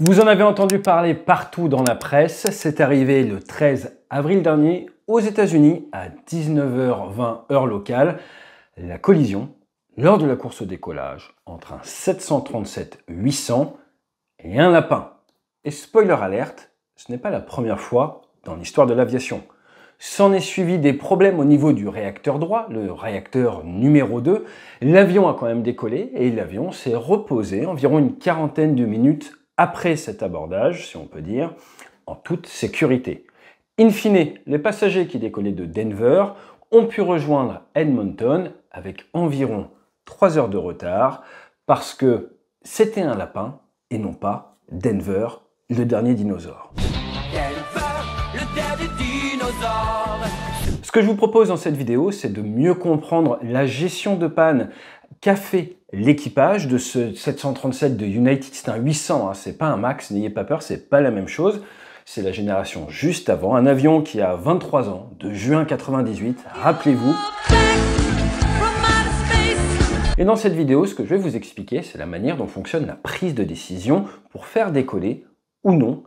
Vous en avez entendu parler partout dans la presse, c'est arrivé le 13 avril dernier aux États-Unis à 19h20 heure locale, la collision lors de la course au décollage entre un 737-800 et un lapin. Et spoiler alerte, ce n'est pas la première fois dans l'histoire de l'aviation. S'en est suivi des problèmes au niveau du réacteur droit, le réacteur numéro 2. L'avion a quand même décollé et l'avion s'est reposé environ une quarantaine de minutes après cet abordage, si on peut dire, en toute sécurité. In fine, les passagers qui décollaient de Denver ont pu rejoindre Edmonton avec environ 3 heures de retard parce que c'était un lapin et non pas Denver, le dernier dinosaure. Ce que je vous propose dans cette vidéo, c'est de mieux comprendre la gestion de panne qu'a fait l'équipage de ce 737 de United C'est un 800, hein, c'est pas un Max, n'ayez pas peur, c'est pas la même chose. C'est la génération juste avant, un avion qui a 23 ans, de juin 1998, rappelez-vous. Et dans cette vidéo, ce que je vais vous expliquer, c'est la manière dont fonctionne la prise de décision pour faire décoller ou non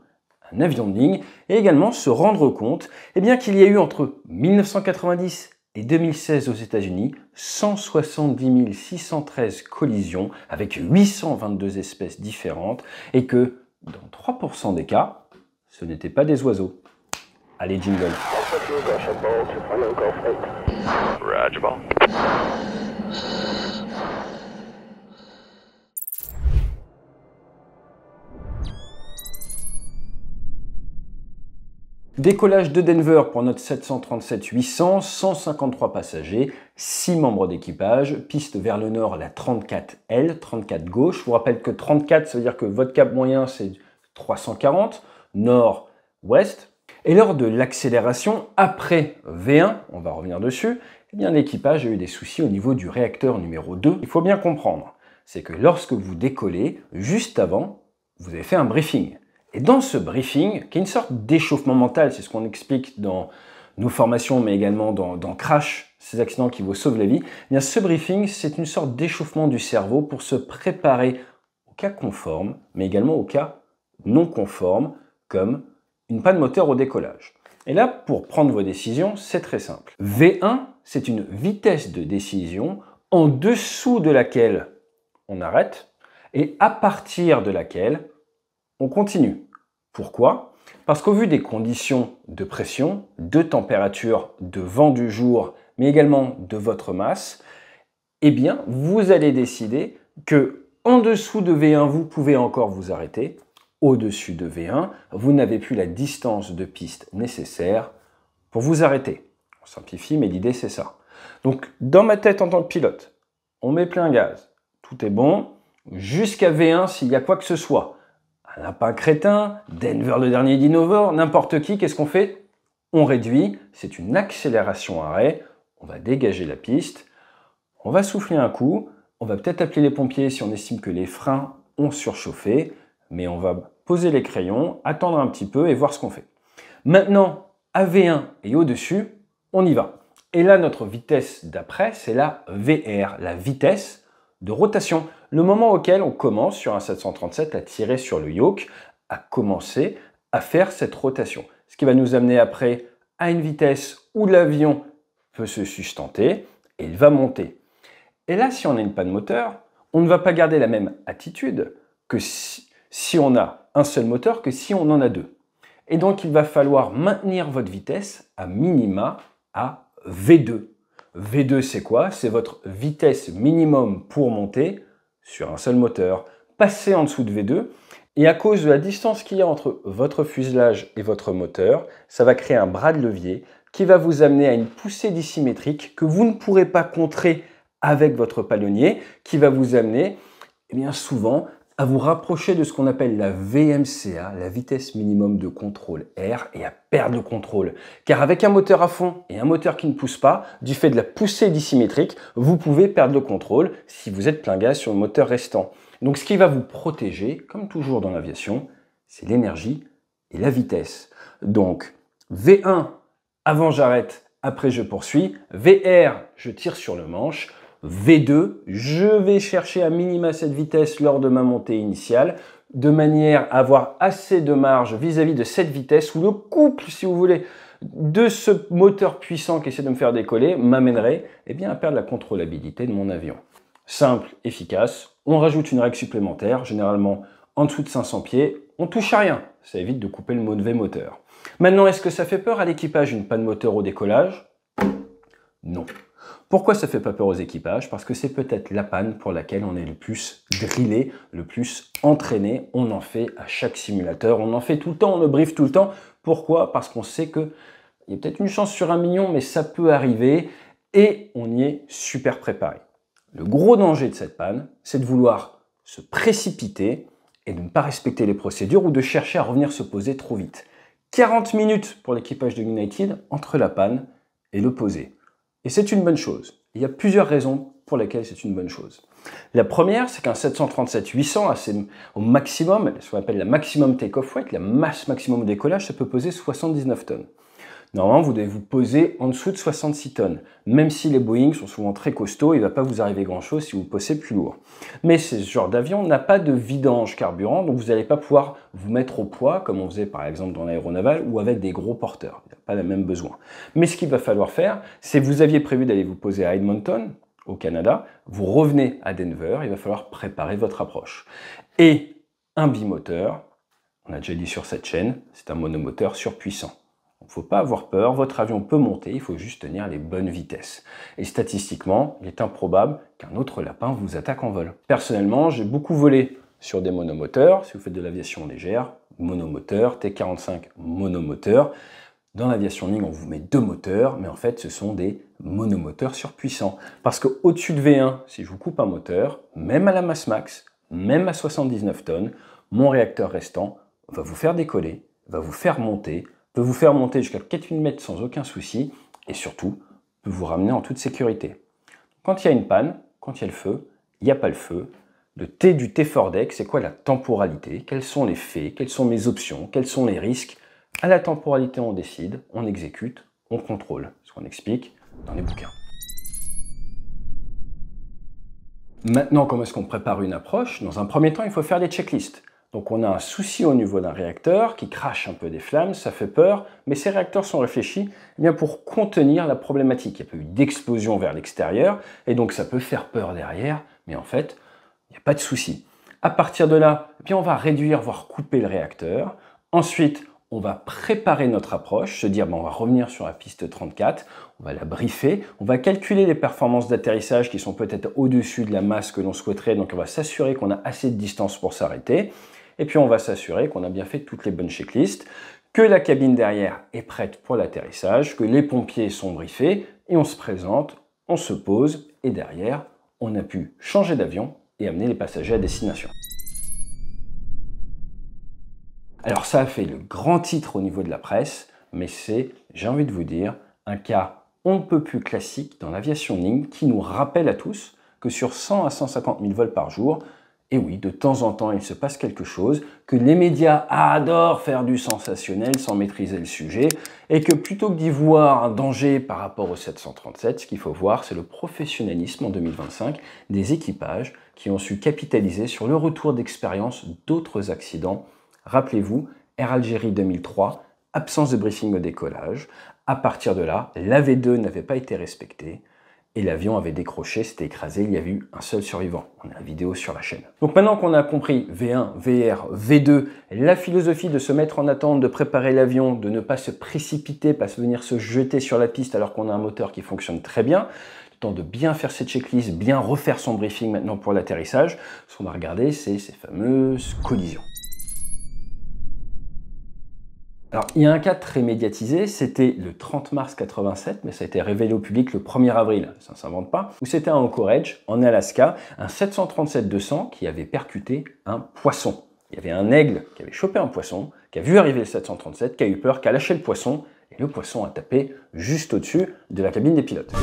un avion de ligne, et également se rendre compte eh bien qu'il y a eu entre 1990 et 2016 aux États-Unis, 170 613 collisions avec 822 espèces différentes et que dans 3% des cas, ce n'étaient pas des oiseaux. Allez, jingle. Décollage de Denver pour notre 737-800, 153 passagers, 6 membres d'équipage, piste vers le nord la 34L, 34 gauche. Je vous rappelle que 34, ça veut dire que votre cap moyen c'est 340, nord-ouest. Et lors de l'accélération, après V1, on va revenir dessus, eh bien l'équipage a eu des soucis au niveau du réacteur numéro 2. Il faut bien comprendre, c'est que lorsque vous décollez, juste avant, vous avez fait un briefing. Et dans ce briefing, qui est une sorte d'échauffement mental, c'est ce qu'on explique dans nos formations, mais également dans, Crash, ces accidents qui vous sauvent la vie, eh bien ce briefing, c'est une sorte d'échauffement du cerveau pour se préparer au cas conforme, mais également au cas non conforme, comme une panne moteur au décollage. Et là, pour prendre vos décisions, c'est très simple. V1, c'est une vitesse de décision en dessous de laquelle on arrête et à partir de laquelle on continue. Pourquoi Parce qu'au vu des conditions de pression, de température, de vent du jour, mais également de votre masse, eh bien, vous allez décider que en dessous de V1, vous pouvez encore vous arrêter. Au-dessus de V1, vous n'avez plus la distance de piste nécessaire pour vous arrêter. On simplifie, mais l'idée c'est ça. Donc, dans ma tête en tant que pilote, on met plein gaz, tout est bon, jusqu'à V1 s'il y a quoi que ce soit un lapin crétin, Denver le dernier dinosaure, n'importe qui, qu'est-ce qu'on fait On réduit, c'est une accélération arrêt, on va dégager la piste, on va souffler un coup, on va peut-être appeler les pompiers si on estime que les freins ont surchauffé, mais on va poser les crayons, attendre un petit peu et voir ce qu'on fait. Maintenant, à V1 et au-dessus, on y va. Et là, notre vitesse d'après, c'est la VR, la vitesse de rotation le moment auquel on commence sur un 737 à tirer sur le yoke, à commencer à faire cette rotation. Ce qui va nous amener après à une vitesse où l'avion peut se sustenter et il va monter. Et là, si on a une panne moteur, on ne va pas garder la même attitude que si, si on a un seul moteur que si on en a deux. Et donc, il va falloir maintenir votre vitesse à minima à V2. V2, c'est quoi C'est votre vitesse minimum pour monter sur un seul moteur, passer en dessous de V2, et à cause de la distance qu'il y a entre votre fuselage et votre moteur, ça va créer un bras de levier qui va vous amener à une poussée dissymétrique que vous ne pourrez pas contrer avec votre palonnier, qui va vous amener eh bien, souvent à vous rapprocher de ce qu'on appelle la VMCA, la vitesse minimum de contrôle R, et à perdre le contrôle. Car avec un moteur à fond et un moteur qui ne pousse pas, du fait de la poussée dissymétrique, vous pouvez perdre le contrôle si vous êtes plein gaz sur le moteur restant. Donc ce qui va vous protéger, comme toujours dans l'aviation, c'est l'énergie et la vitesse. Donc V1, avant j'arrête, après je poursuis. VR, je tire sur le manche. V2, je vais chercher à minima cette vitesse lors de ma montée initiale, de manière à avoir assez de marge vis-à-vis de cette vitesse, où le couple, si vous voulez, de ce moteur puissant qui essaie de me faire décoller m'amènerait eh bien, à perdre la contrôlabilité de mon avion. Simple, efficace, on rajoute une règle supplémentaire, généralement en dessous de 500 pieds, on touche à rien, ça évite de couper le mauvais moteur. Maintenant, est-ce que ça fait peur à l'équipage une panne moteur au décollage Non. Pourquoi ça fait pas peur aux équipages Parce que c'est peut-être la panne pour laquelle on est le plus drillé, le plus entraîné. On en fait à chaque simulateur, on en fait tout le temps, on le brief tout le temps. Pourquoi Parce qu'on sait que il y a peut-être une chance sur un million, mais ça peut arriver et on y est super préparé. Le gros danger de cette panne, c'est de vouloir se précipiter et de ne pas respecter les procédures ou de chercher à revenir se poser trop vite. 40 minutes pour l'équipage de United entre la panne et le poser. Et c'est une bonne chose. Il y a plusieurs raisons pour lesquelles c'est une bonne chose. La première, c'est qu'un 737-800, au maximum, ce qu'on appelle la maximum take-off weight, la masse maximum décollage, ça peut peser 79 tonnes. Normalement, vous devez vous poser en dessous de 66 tonnes. Même si les Boeing sont souvent très costauds, il ne va pas vous arriver grand-chose si vous posez plus lourd. Mais ce genre d'avion n'a pas de vidange carburant, donc vous n'allez pas pouvoir vous mettre au poids, comme on faisait par exemple dans l'aéronaval, ou avec des gros porteurs. Il n'y a pas le même besoin. Mais ce qu'il va falloir faire, c'est vous aviez prévu d'aller vous poser à Edmonton, au Canada, vous revenez à Denver, il va falloir préparer votre approche. Et un bimoteur, on a déjà dit sur cette chaîne, c'est un monomoteur surpuissant. Il ne faut pas avoir peur, votre avion peut monter, il faut juste tenir les bonnes vitesses. Et statistiquement, il est improbable qu'un autre lapin vous attaque en vol. Personnellement, j'ai beaucoup volé sur des monomoteurs, si vous faites de l'aviation légère, monomoteur, T45 monomoteur. Dans l'aviation ligne, on vous met deux moteurs, mais en fait, ce sont des monomoteurs surpuissants. Parce qu'au-dessus de V1, si je vous coupe un moteur, même à la masse max, même à 79 tonnes, mon réacteur restant va vous faire décoller, va vous faire monter, peut vous faire monter jusqu'à 4000 mètres sans aucun souci et surtout peut vous ramener en toute sécurité. Quand il y a une panne, quand il y a le feu, il n'y a pas le feu. Le T du T Fordec, c'est quoi la temporalité Quels sont les faits Quelles sont mes options Quels sont les risques À la temporalité, on décide, on exécute, on contrôle, ce qu'on explique dans les bouquins. Maintenant, comment est-ce qu'on prépare une approche Dans un premier temps, il faut faire des checklists. Donc on a un souci au niveau d'un réacteur qui crache un peu des flammes, ça fait peur, mais ces réacteurs sont réfléchis eh bien pour contenir la problématique. Il y a pas eu d'explosion vers l'extérieur, et donc ça peut faire peur derrière, mais en fait, il n'y a pas de souci. À partir de là, eh on va réduire, voire couper le réacteur. Ensuite, on va préparer notre approche, se dire on va revenir sur la piste 34, on va la briefer, on va calculer les performances d'atterrissage qui sont peut-être au-dessus de la masse que l'on souhaiterait, donc on va s'assurer qu'on a assez de distance pour s'arrêter. Et puis on va s'assurer qu'on a bien fait toutes les bonnes checklists, que la cabine derrière est prête pour l'atterrissage, que les pompiers sont briefés, et on se présente, on se pose, et derrière, on a pu changer d'avion et amener les passagers à destination. Alors ça a fait le grand titre au niveau de la presse, mais c'est, j'ai envie de vous dire, un cas on peu plus classique dans l'aviation ligne qui nous rappelle à tous que sur 100 à 150 000 vols par jour, et oui, de temps en temps, il se passe quelque chose, que les médias adorent faire du sensationnel sans maîtriser le sujet, et que plutôt que d'y voir un danger par rapport au 737, ce qu'il faut voir, c'est le professionnalisme en 2025 des équipages qui ont su capitaliser sur le retour d'expérience d'autres accidents. Rappelez-vous, Air Algérie 2003, absence de briefing au décollage. À partir de là, l'AV2 n'avait pas été respectée et l'avion avait décroché, c'était écrasé, il y avait eu un seul survivant. On a la vidéo sur la chaîne. Donc maintenant qu'on a compris V1, VR, V2, la philosophie de se mettre en attente, de préparer l'avion, de ne pas se précipiter, pas se venir se jeter sur la piste alors qu'on a un moteur qui fonctionne très bien, le temps de bien faire cette checklist, bien refaire son briefing maintenant pour l'atterrissage, ce qu'on va regarder, c'est ces fameuses collisions. Alors, il y a un cas très médiatisé, c'était le 30 mars 87, mais ça a été révélé au public le 1er avril, ça ne s'invente pas, où c'était à Anchorage, en Alaska, un 737-200 qui avait percuté un poisson. Il y avait un aigle qui avait chopé un poisson, qui a vu arriver le 737, qui a eu peur, qui a lâché le poisson, et le poisson a tapé juste au-dessus de la cabine des pilotes.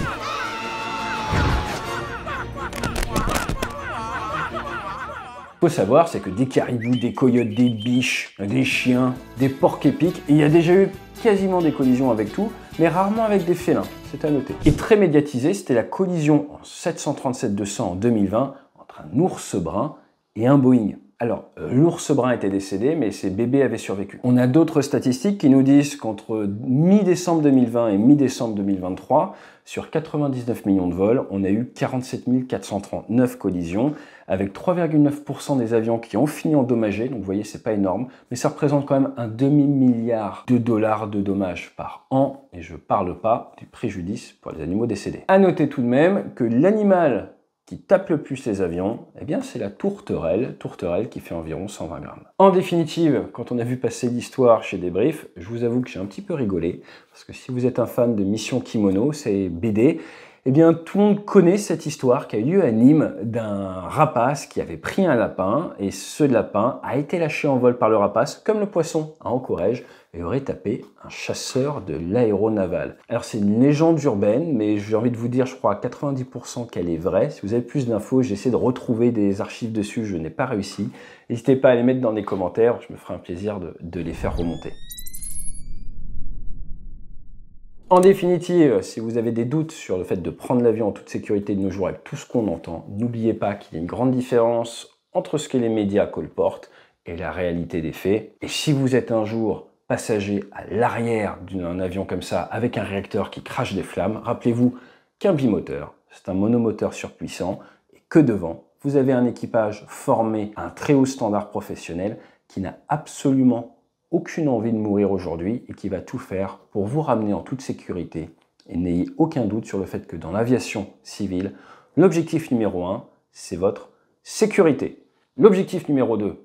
faut savoir, c'est que des caribous, des coyotes, des biches, des chiens, des porcs épiques, il y a déjà eu quasiment des collisions avec tout, mais rarement avec des félins, c'est à noter. Et très médiatisé, c'était la collision en 737-200 en 2020 entre un ours brun et un Boeing. Alors, l'ours brun était décédé, mais ses bébés avaient survécu. On a d'autres statistiques qui nous disent qu'entre mi-décembre 2020 et mi-décembre 2023, sur 99 millions de vols, on a eu 47 439 collisions, avec 3,9% des avions qui ont fini endommagés, donc vous voyez, c'est pas énorme, mais ça représente quand même un demi-milliard de dollars de dommages par an, et je parle pas du préjudice pour les animaux décédés. À noter tout de même que l'animal tape le plus les avions, eh bien c'est la tourterelle, tourterelle qui fait environ 120 grammes. En définitive, quand on a vu passer l'histoire chez Débrief, je vous avoue que j'ai un petit peu rigolé, parce que si vous êtes un fan de Mission Kimono, c'est BD, eh bien, tout le monde connaît cette histoire qui a eu lieu à Nîmes d'un rapace qui avait pris un lapin et ce lapin a été lâché en vol par le rapace, comme le poisson à hein, Anchorage, et aurait tapé un chasseur de l'aéronaval. Alors, c'est une légende urbaine, mais j'ai envie de vous dire, je crois à 90% qu'elle est vraie. Si vous avez plus d'infos, j'essaie de retrouver des archives dessus, je n'ai pas réussi. N'hésitez pas à les mettre dans les commentaires, je me ferai un plaisir de les faire remonter. En définitive, si vous avez des doutes sur le fait de prendre l'avion en toute sécurité de nos jours avec tout ce qu'on entend, n'oubliez pas qu'il y a une grande différence entre ce que les médias colportent et la réalité des faits. Et si vous êtes un jour passager à l'arrière d'un avion comme ça avec un réacteur qui crache des flammes, rappelez-vous qu'un bimoteur, c'est un monomoteur surpuissant et que devant, vous avez un équipage formé à un très haut standard professionnel qui n'a absolument aucune envie de mourir aujourd'hui et qui va tout faire pour vous ramener en toute sécurité. Et n'ayez aucun doute sur le fait que dans l'aviation civile, l'objectif numéro 1, c'est votre sécurité. L'objectif numéro 2,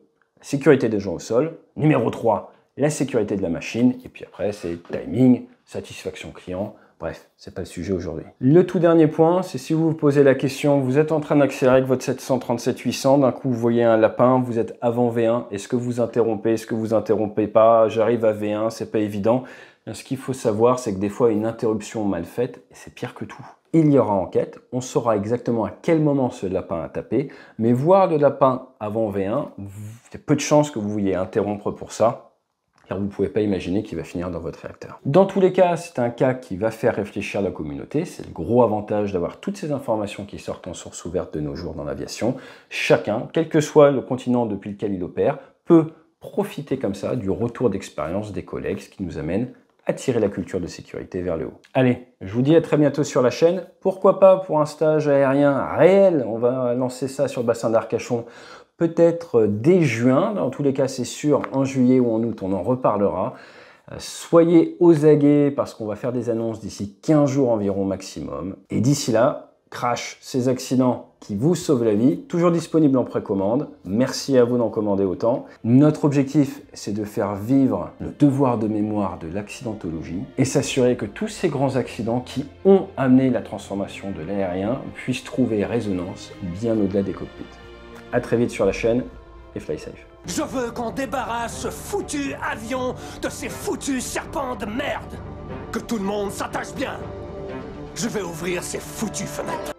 sécurité des gens au sol. Numéro 3, la sécurité de la machine. Et puis après, c'est timing, satisfaction client, Bref, c'est pas le sujet aujourd'hui. Le tout dernier point, c'est si vous vous posez la question, vous êtes en train d'accélérer avec votre 737-800, d'un coup vous voyez un lapin, vous êtes avant V1, est-ce que vous interrompez, est-ce que vous interrompez pas, j'arrive à V1, c'est pas évident. Ce qu'il faut savoir, c'est que des fois, une interruption mal faite, c'est pire que tout. Il y aura enquête, on saura exactement à quel moment ce lapin a tapé, mais voir le lapin avant V1, il y a peu de chances que vous vouliez interrompre pour ça, car vous ne pouvez pas imaginer qu'il va finir dans votre réacteur. Dans tous les cas, c'est un cas qui va faire réfléchir la communauté. C'est le gros avantage d'avoir toutes ces informations qui sortent en source ouverte de nos jours dans l'aviation. Chacun, quel que soit le continent depuis lequel il opère, peut profiter comme ça du retour d'expérience des collègues, ce qui nous amène à tirer la culture de sécurité vers le haut. Allez, je vous dis à très bientôt sur la chaîne. Pourquoi pas pour un stage aérien réel, on va lancer ça sur le bassin d'Arcachon peut-être euh, dès juin, dans tous les cas c'est sûr, en juillet ou en août, on en reparlera. Euh, soyez aux aguets parce qu'on va faire des annonces d'ici 15 jours environ maximum. Et d'ici là, crash, ces accidents qui vous sauvent la vie, toujours disponibles en précommande. Merci à vous d'en commander autant. Notre objectif, c'est de faire vivre le devoir de mémoire de l'accidentologie et s'assurer que tous ces grands accidents qui ont amené la transformation de l'aérien puissent trouver résonance bien au-delà des cockpits. À très vite sur la chaîne et fly safe. Je veux qu'on débarrasse ce foutu avion de ces foutus serpents de merde. Que tout le monde s'attache bien. Je vais ouvrir ces foutues fenêtres.